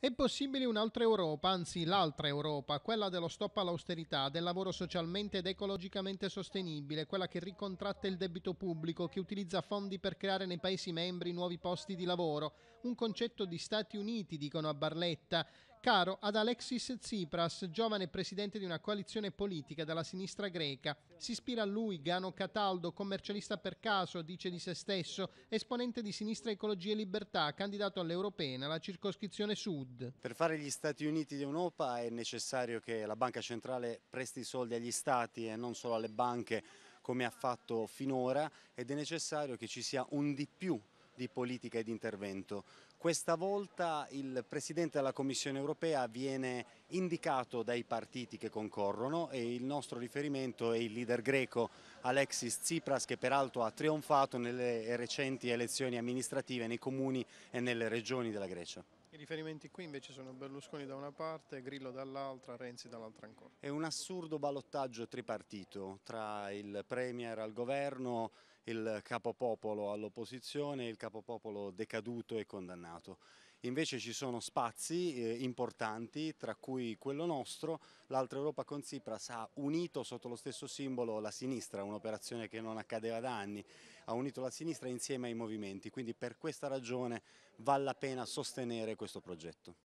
È possibile un'altra Europa, anzi l'altra Europa, quella dello stop all'austerità, del lavoro socialmente ed ecologicamente sostenibile, quella che ricontratta il debito pubblico, che utilizza fondi per creare nei Paesi membri nuovi posti di lavoro. Un concetto di Stati Uniti, dicono a Barletta, caro ad Alexis Tsipras, giovane presidente di una coalizione politica dalla sinistra greca. Si ispira a lui Gano Cataldo, commercialista per caso, dice di se stesso, esponente di Sinistra Ecologia e Libertà, candidato all'Europea nella circoscrizione sud. Per fare gli Stati Uniti d'Europa è necessario che la banca centrale presti i soldi agli stati e non solo alle banche come ha fatto finora ed è necessario che ci sia un di più di politica e di intervento. Questa volta il Presidente della Commissione europea viene indicato dai partiti che concorrono e il nostro riferimento è il leader greco Alexis Tsipras che peraltro ha trionfato nelle recenti elezioni amministrative nei comuni e nelle regioni della Grecia. I riferimenti qui invece sono Berlusconi da una parte, Grillo dall'altra, Renzi dall'altra ancora. È un assurdo balottaggio tripartito tra il Premier al governo, il capopopolo all'opposizione e il capopopolo decaduto e condannato. Invece ci sono spazi eh, importanti, tra cui quello nostro, l'altra Europa con Tsipras ha unito sotto lo stesso simbolo la sinistra, un'operazione che non accadeva da anni, ha unito la sinistra insieme ai movimenti, quindi per questa ragione vale la pena sostenere questo progetto.